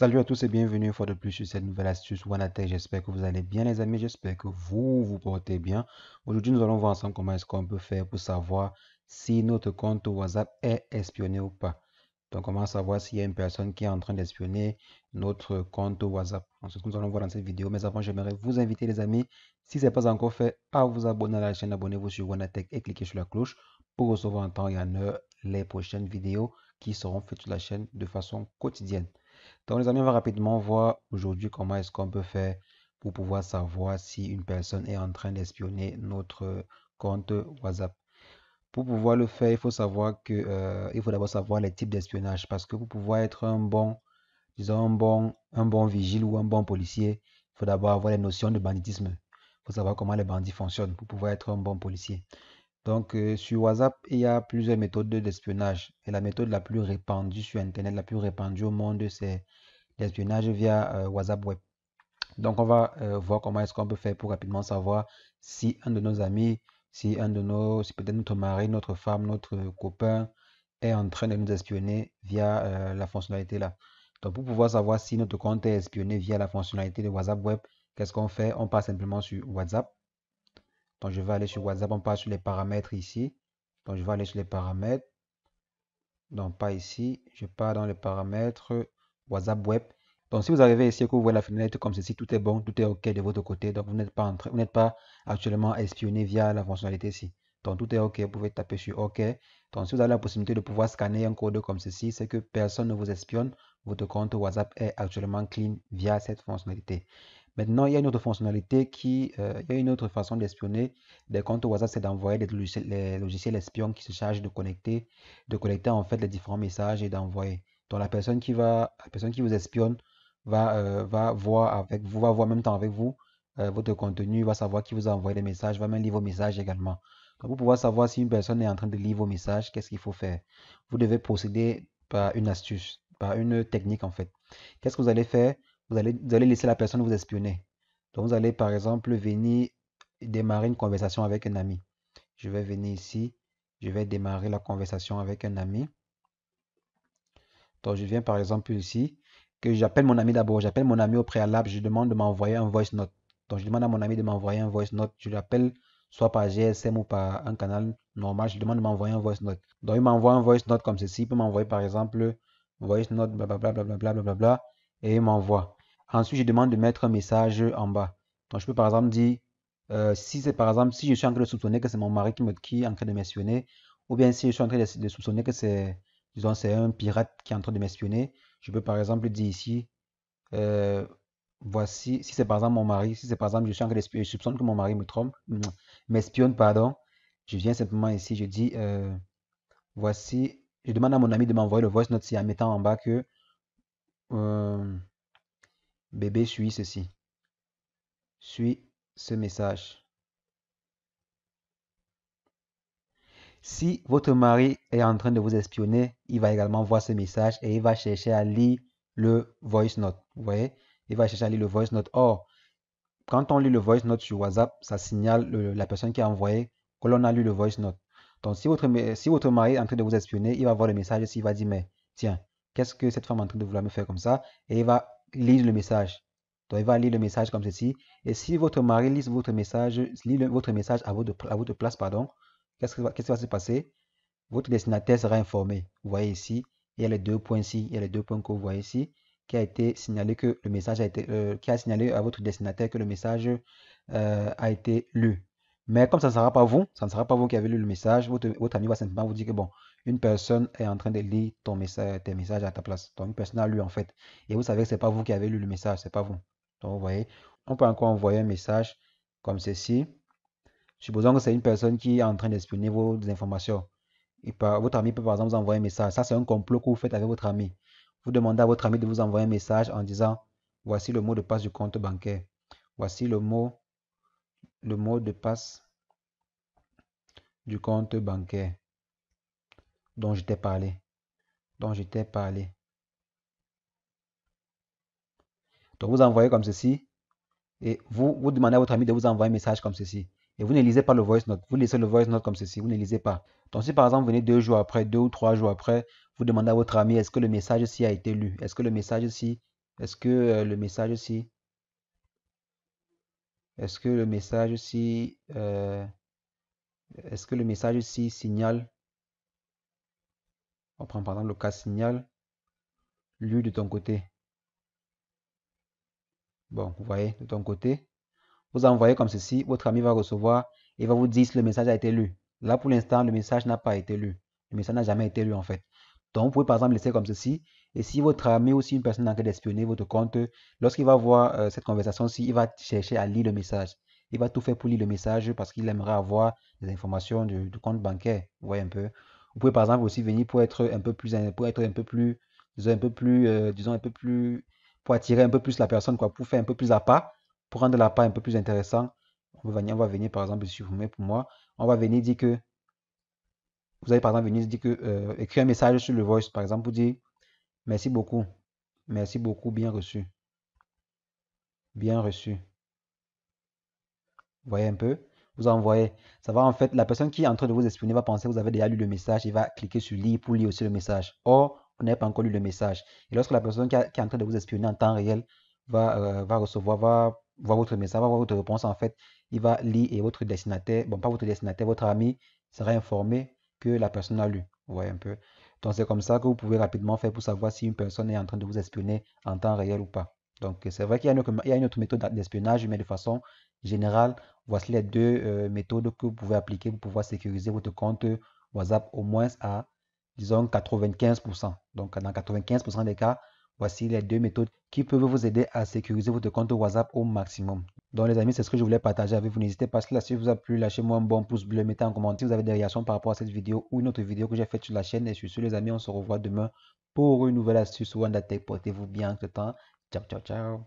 Salut à tous et bienvenue une fois de plus sur cette nouvelle astuce WANATECH J'espère que vous allez bien les amis, j'espère que vous vous portez bien. Aujourd'hui nous allons voir ensemble comment est-ce qu'on peut faire pour savoir si notre compte WhatsApp est espionné ou pas. Donc comment savoir s'il y a une personne qui est en train d'espionner notre compte WhatsApp. C'est ce que nous allons voir dans cette vidéo. Mais avant j'aimerais vous inviter les amis, si ce n'est pas encore fait, à vous abonner à la chaîne. Abonnez-vous sur WANATECH et cliquez sur la cloche pour recevoir en temps et en heure les prochaines vidéos qui seront faites sur la chaîne de façon quotidienne. Donc les amis, on va rapidement voir aujourd'hui comment est-ce qu'on peut faire pour pouvoir savoir si une personne est en train d'espionner notre compte WhatsApp. Pour pouvoir le faire, il faut savoir que euh, il faut d'abord savoir les types d'espionnage parce que pour pouvoir être un bon, disons un bon, un bon vigile ou un bon policier, il faut d'abord avoir les notions de banditisme. Il faut savoir comment les bandits fonctionnent pour pouvoir être un bon policier. Donc, euh, sur WhatsApp, il y a plusieurs méthodes d'espionnage. Et la méthode la plus répandue sur Internet, la plus répandue au monde, c'est l'espionnage via euh, WhatsApp Web. Donc, on va euh, voir comment est-ce qu'on peut faire pour rapidement savoir si un de nos amis, si un de nos, si peut-être notre mari, notre femme, notre copain est en train de nous espionner via la fonctionnalité là. Donc, pour pouvoir savoir si notre compte est espionné via la fonctionnalité de WhatsApp Web, qu'est-ce qu'on fait On passe simplement sur WhatsApp donc, je vais aller sur WhatsApp. On passe sur les paramètres ici. Donc, je vais aller sur les paramètres. Donc, pas ici. Je pars dans les paramètres WhatsApp Web. Donc, si vous arrivez ici et que vous voyez la fenêtre comme ceci, tout est bon, tout est OK de votre côté. Donc, vous n'êtes pas, entré, vous pas actuellement espionné via la fonctionnalité ici. Donc, tout est OK. Vous pouvez taper sur OK. Donc, si vous avez la possibilité de pouvoir scanner un code comme ceci, c'est que personne ne vous espionne. Votre compte WhatsApp est actuellement clean via cette fonctionnalité. Maintenant, il y a une autre fonctionnalité qui, euh, il y a une autre façon d'espionner des comptes WhatsApp, c'est d'envoyer des logiciels, les logiciels espions qui se chargent de connecter, de collecter en fait les différents messages et d'envoyer. Donc la personne qui va, la personne qui vous espionne va, euh, va voir avec vous, va voir en même temps avec vous euh, votre contenu, va savoir qui vous a envoyé des messages, va même lire vos messages également. Donc pour pouvoir savoir si une personne est en train de lire vos messages, qu'est-ce qu'il faut faire Vous devez procéder par une astuce, par une technique en fait. Qu'est-ce que vous allez faire vous allez, laisser la personne vous espionner. Donc, vous allez, par exemple, venir démarrer une conversation avec un ami. Je vais venir ici. Je vais démarrer la conversation avec un ami. Donc, je viens, par exemple, ici. Que j'appelle mon ami d'abord. J'appelle mon ami au préalable. Je demande de m'envoyer un voice note. Donc, je demande à mon ami de m'envoyer un voice note. Je l'appelle soit par GSM ou par un canal normal. Je demande de m'envoyer un voice note. Donc, il m'envoie un voice note comme ceci. Il peut m'envoyer, par exemple, voice note, bla bla blablabla, et il m'envoie. Ensuite, je demande de mettre un message en bas. Donc, je peux par exemple dire, euh, si c'est par exemple, si je suis en train de soupçonner que c'est mon mari qui, me, qui est en train de m'espionner, ou bien si je suis en train de, soupçonner que c'est, disons, c'est un pirate qui est en train de m'espionner, je peux par exemple dire ici, euh, voici, si c'est par exemple mon mari, si c'est par exemple, je suis en train de, que mon mari me trompe, m'espionne, pardon, je viens simplement ici, je dis, euh, voici, je demande à mon ami de m'envoyer le voice note si en mettant en bas que, euh, Bébé, suis ceci. Suis ce message. Si votre mari est en train de vous espionner, il va également voir ce message et il va chercher à lire le voice note. Vous voyez Il va chercher à lire le voice note. Or, quand on lit le voice note sur WhatsApp, ça signale la personne qui a envoyé que l'on a lu le voice note. Donc, si votre, si votre mari est en train de vous espionner, il va voir le message et il va dire, mais tiens, qu'est-ce que cette femme est en train de vouloir me faire comme ça Et il va lise le message. Donc, il va lire le message comme ceci. Et si votre mari lit votre message, lit votre message à votre, à votre place, pardon, qu'est-ce qui va, qui va se passer Votre destinataire sera informé. Vous voyez ici, il y a les deux points ici, il y a les deux points que vous voyez ici, qui a été signalé que le message a été, euh, qui a signalé à votre destinataire que le message euh, a été lu. Mais comme ça ne sera pas vous, ça ne sera pas vous qui avez lu le message, votre, ami va simplement vous dire que bon, une personne est en train de lire ton message, tes messages à ta place. Donc une personne a lu en fait. Et vous savez que ce n'est pas vous qui avez lu le message, ce n'est pas vous. Donc vous voyez, on peut encore envoyer un message comme ceci. Supposons que c'est une personne qui est en train d'exprimer vos informations. Et par, votre ami peut par exemple vous envoyer un message. Ça, c'est un complot que vous faites avec votre ami. Vous demandez à votre ami de vous envoyer un message en disant voici le mot de passe du compte bancaire. Voici le mot le mot de passe du compte bancaire dont je t'ai parlé. Dont je parlé. Donc vous envoyez comme ceci et vous, vous demandez à votre ami de vous envoyer un message comme ceci. Et vous ne lisez pas le voice note. Vous laissez le voice note comme ceci. Vous ne lisez pas. Donc si par exemple vous venez deux jours après, deux ou trois jours après, vous demandez à votre ami est-ce que le message ci a été lu Est-ce que le message ci Est-ce que euh, le message ci est-ce que le message si euh, est-ce que le message si signale, on prend par exemple le cas signal, lui de ton côté. Bon, vous voyez, de ton côté, vous envoyez comme ceci, votre ami va recevoir et va vous dire si le message a été lu. Là, pour l'instant, le message n'a pas été lu. Le message n'a jamais été lu en fait. Donc, vous pouvez par exemple laisser comme ceci. Et si votre ami ou une personne en train d'espionner votre compte, lorsqu'il va voir euh, cette conversation-ci, il va chercher à lire le message. Il va tout faire pour lire le message parce qu'il aimerait avoir des informations du, compte bancaire. Vous voyez un peu. Vous pouvez par exemple aussi venir pour être un peu plus, pour être un peu plus, disons un peu plus, euh, disons un peu plus, pour attirer un peu plus la personne, quoi, pour faire un peu plus à part, pour rendre la part un peu plus intéressant. On va venir, on va venir par exemple, si vous mettez pour moi, on va venir dire que vous allez par exemple venir euh, écrire un message sur le voice, par exemple, pour dire merci beaucoup, merci beaucoup, bien reçu. Bien reçu. Vous voyez un peu Vous envoyez. Ça va en fait, la personne qui est en train de vous espionner va penser que vous avez déjà lu le message, il va cliquer sur lire pour lire aussi le message. Or, vous n'avez pas encore lu le message. Et lorsque la personne qui, est en train de vous espionner en temps réel va, euh, va recevoir, va voir votre message, va voir votre réponse, en fait, il va lire et votre destinataire, bon, pas votre destinataire, votre ami sera informé la personne a lu. Vous voyez un peu. Donc c'est comme ça que vous pouvez rapidement faire pour savoir si une personne est en train de vous espionner en temps réel ou pas. Donc c'est vrai qu'il y, a une autre méthode d'espionnage, mais de façon générale, voici les deux euh, méthodes que vous pouvez appliquer pour pouvoir sécuriser votre compte WhatsApp au moins à, disons, 95%. Donc dans 95% des cas, voici les deux méthodes qui peuvent vous aider à sécuriser votre compte WhatsApp au maximum. Donc les amis, c'est ce que je voulais partager avec vous. N'hésitez pas, si la Si vous a plu, lâchez-moi un bon pouce bleu, mettez un commentaire si vous avez des réactions par rapport à cette vidéo ou une autre vidéo que j'ai faite sur la chaîne. Et sur ce, les amis, on se revoit demain pour une nouvelle astuce WandaTech, Portez-vous bien entre temps. Ciao, ciao, ciao.